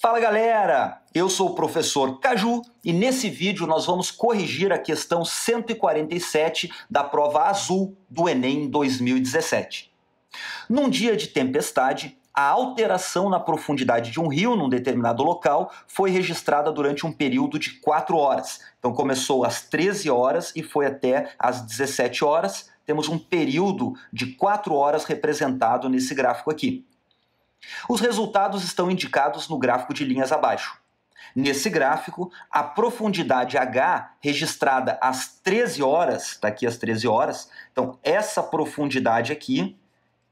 Fala galera, eu sou o professor Caju e nesse vídeo nós vamos corrigir a questão 147 da prova azul do Enem 2017. Num dia de tempestade, a alteração na profundidade de um rio num determinado local foi registrada durante um período de 4 horas. Então começou às 13 horas e foi até às 17 horas. Temos um período de 4 horas representado nesse gráfico aqui. Os resultados estão indicados no gráfico de linhas abaixo. Nesse gráfico, a profundidade H registrada às 13 horas, está aqui às 13 horas, então essa profundidade aqui,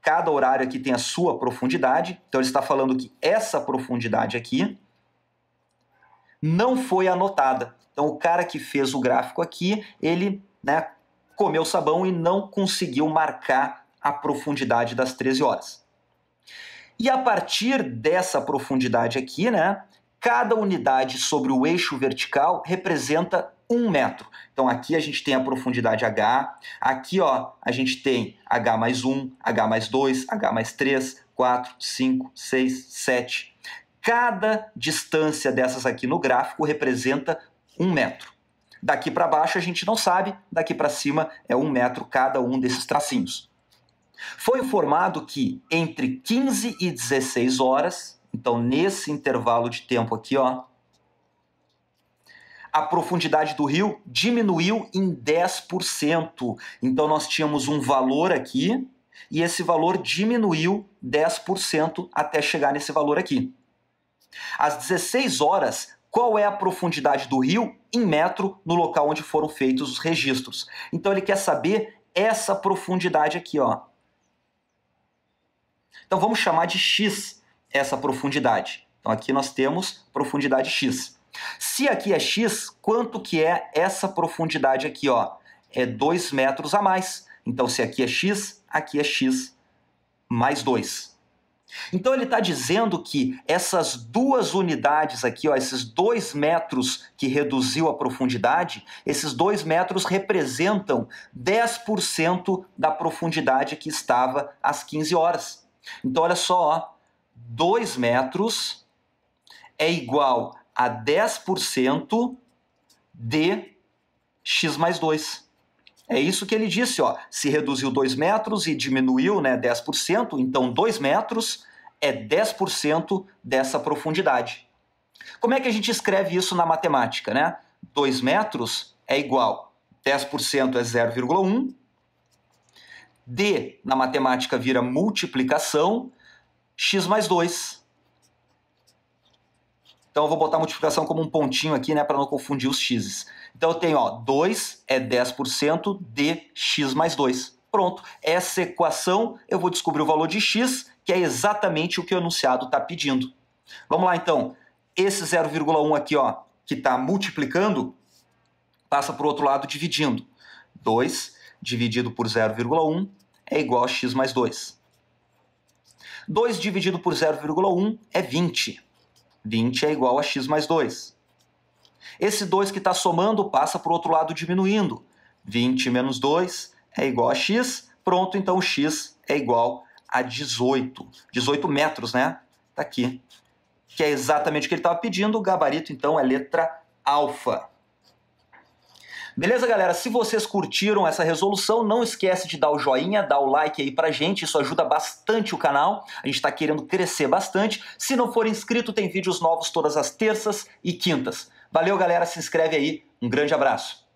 cada horário aqui tem a sua profundidade, então ele está falando que essa profundidade aqui não foi anotada. Então o cara que fez o gráfico aqui, ele né, comeu sabão e não conseguiu marcar a profundidade das 13 horas. E a partir dessa profundidade aqui, né, cada unidade sobre o eixo vertical representa um metro. Então aqui a gente tem a profundidade H, aqui ó, a gente tem H mais 1, H mais 2, H mais 3, 4, 5, 6, 7. Cada distância dessas aqui no gráfico representa um metro. Daqui para baixo a gente não sabe, daqui para cima é um metro cada um desses tracinhos. Foi informado que entre 15 e 16 horas, então nesse intervalo de tempo aqui, ó, a profundidade do rio diminuiu em 10%. Então nós tínhamos um valor aqui e esse valor diminuiu 10% até chegar nesse valor aqui. Às 16 horas, qual é a profundidade do rio em metro no local onde foram feitos os registros? Então ele quer saber essa profundidade aqui, ó. Então vamos chamar de x essa profundidade. Então aqui nós temos profundidade x. Se aqui é x, quanto que é essa profundidade aqui? Ó? É 2 metros a mais. Então se aqui é x, aqui é x mais 2. Então ele está dizendo que essas duas unidades aqui, ó, esses dois metros que reduziu a profundidade, esses dois metros representam 10% da profundidade que estava às 15 horas. Então, olha só, 2 metros é igual a 10% de x mais 2. É isso que ele disse, ó. Se reduziu 2 metros e diminuiu né, 10%, então 2 metros é 10% dessa profundidade. Como é que a gente escreve isso na matemática, né? 2 metros é igual 10% é 0,1 D na matemática vira multiplicação, x mais 2. Então eu vou botar a multiplicação como um pontinho aqui, né, para não confundir os x's. Então eu tenho, ó, 2 é 10% de x mais 2. Pronto, essa equação eu vou descobrir o valor de x, que é exatamente o que o enunciado está pedindo. Vamos lá então, esse 0,1 aqui, ó, que está multiplicando, passa para o outro lado dividindo. 2 dividido por 0,1 é igual a x mais 2. 2 dividido por 0,1 é 20. 20 é igual a x mais 2. Esse 2 que está somando passa para o outro lado diminuindo. 20 menos 2 é igual a x. Pronto, então x é igual a 18. 18 metros, né? Está aqui. Que é exatamente o que ele estava pedindo. O gabarito, então, é letra alfa. Beleza, galera? Se vocês curtiram essa resolução, não esquece de dar o joinha, dar o like aí pra gente, isso ajuda bastante o canal. A gente tá querendo crescer bastante. Se não for inscrito, tem vídeos novos todas as terças e quintas. Valeu, galera, se inscreve aí. Um grande abraço.